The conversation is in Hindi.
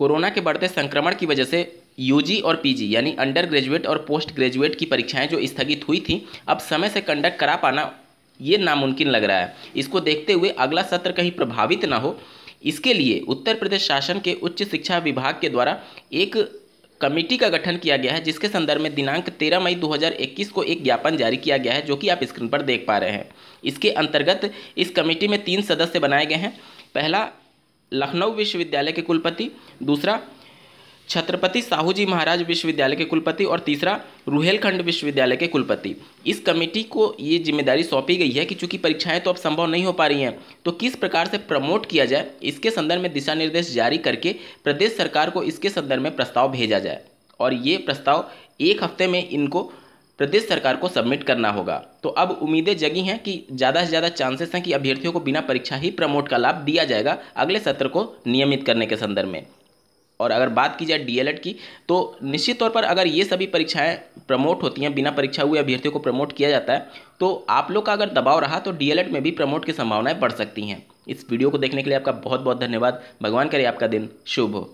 कोरोना के बढ़ते संक्रमण की वजह से यूजी और पीजी यानी अंडर ग्रेजुएट और पोस्ट ग्रेजुएट की परीक्षाएं जो स्थगित हुई थी अब समय से कंडक्ट करा पाना ये नामुमकिन लग रहा है इसको देखते हुए अगला सत्र कहीं प्रभावित ना हो इसके लिए उत्तर प्रदेश शासन के उच्च शिक्षा विभाग के द्वारा एक कमेटी का गठन किया गया है जिसके संदर्भ में दिनांक 13 मई 2021 को एक ज्ञापन जारी किया गया है जो कि आप स्क्रीन पर देख पा रहे हैं इसके अंतर्गत इस कमेटी में तीन सदस्य बनाए गए हैं पहला लखनऊ विश्वविद्यालय के कुलपति दूसरा छत्रपति साहू जी महाराज विश्वविद्यालय के कुलपति और तीसरा रुहेलखंड विश्वविद्यालय के कुलपति इस कमेटी को ये जिम्मेदारी सौंपी गई है कि चूंकि परीक्षाएं तो अब संभव नहीं हो पा रही हैं तो किस प्रकार से प्रमोट किया जाए इसके संदर्भ में दिशा निर्देश जारी करके प्रदेश सरकार को इसके संदर्भ में प्रस्ताव भेजा जाए और ये प्रस्ताव एक हफ्ते में इनको प्रदेश सरकार को सबमिट करना होगा तो अब उम्मीदें जगी हैं कि ज़्यादा से ज़्यादा चांसेस हैं कि अभ्यर्थियों को बिना परीक्षा ही प्रमोट का लाभ दिया जाएगा अगले सत्र को नियमित करने के संदर्भ में और अगर बात की जाए डीएलएड की तो निश्चित तौर पर अगर ये सभी परीक्षाएं प्रमोट होती हैं बिना परीक्षा हुए अभ्यर्थियों को प्रमोट किया जाता है तो आप लोग का अगर दबाव रहा तो डीएलएड में भी प्रमोट की संभावनाएं बढ़ सकती हैं इस वीडियो को देखने के लिए आपका बहुत बहुत धन्यवाद भगवान करे आपका दिन शुभ हो